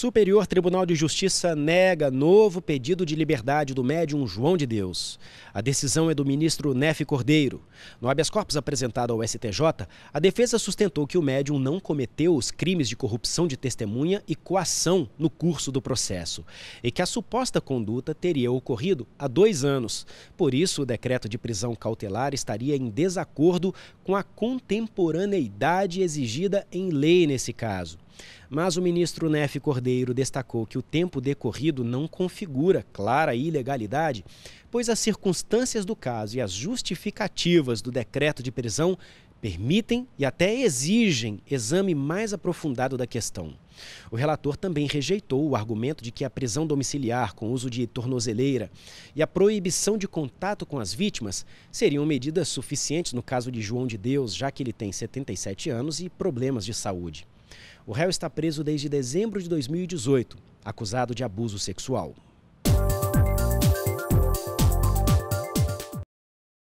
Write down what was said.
Superior Tribunal de Justiça nega novo pedido de liberdade do médium João de Deus. A decisão é do ministro Nefe Cordeiro. No habeas corpus apresentado ao STJ, a defesa sustentou que o médium não cometeu os crimes de corrupção de testemunha e coação no curso do processo e que a suposta conduta teria ocorrido há dois anos. Por isso, o decreto de prisão cautelar estaria em desacordo com a contemporaneidade exigida em lei nesse caso. Mas o ministro Neff Cordeiro destacou que o tempo decorrido não configura clara ilegalidade, pois as circunstâncias do caso e as justificativas do decreto de prisão permitem e até exigem exame mais aprofundado da questão. O relator também rejeitou o argumento de que a prisão domiciliar com uso de tornozeleira e a proibição de contato com as vítimas seriam medidas suficientes no caso de João de Deus, já que ele tem 77 anos e problemas de saúde. O réu está preso desde dezembro de 2018, acusado de abuso sexual.